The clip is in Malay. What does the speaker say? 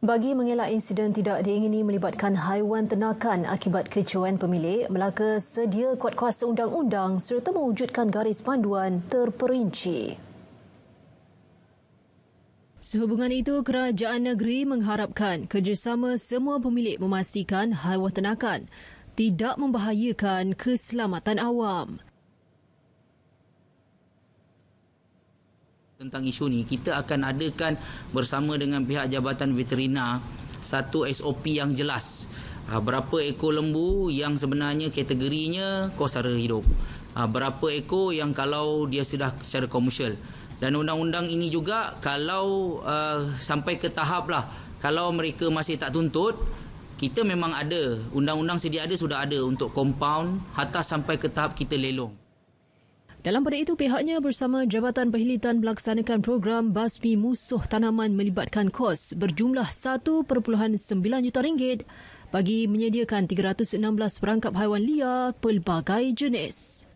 Bagi mengelak insiden tidak diingini melibatkan haiwan ternakan akibat kecohan pemilik, Melaka sedia kuat kuasa undang-undang serta mewujudkan garis panduan terperinci. Sehubungan itu, kerajaan negeri mengharapkan kerjasama semua pemilik memastikan haiwan ternakan tidak membahayakan keselamatan awam. tentang isu ni kita akan adakan bersama dengan pihak jabatan veterina satu SOP yang jelas ah, berapa ekor lembu yang sebenarnya kategorinya kos sara hidup ah, berapa ekor yang kalau dia sudah secara komersial dan undang-undang ini juga kalau uh, sampai ke tahap lah kalau mereka masih tak tuntut kita memang ada undang-undang sedia ada sudah ada untuk compound hatta sampai ke tahap kita lelong dalam pada itu, pihaknya bersama Jabatan Perhilitan melaksanakan program Basmi Musuh Tanaman melibatkan kos berjumlah 1.9 juta ringgit bagi menyediakan 316 perangkap haiwan liar pelbagai jenis.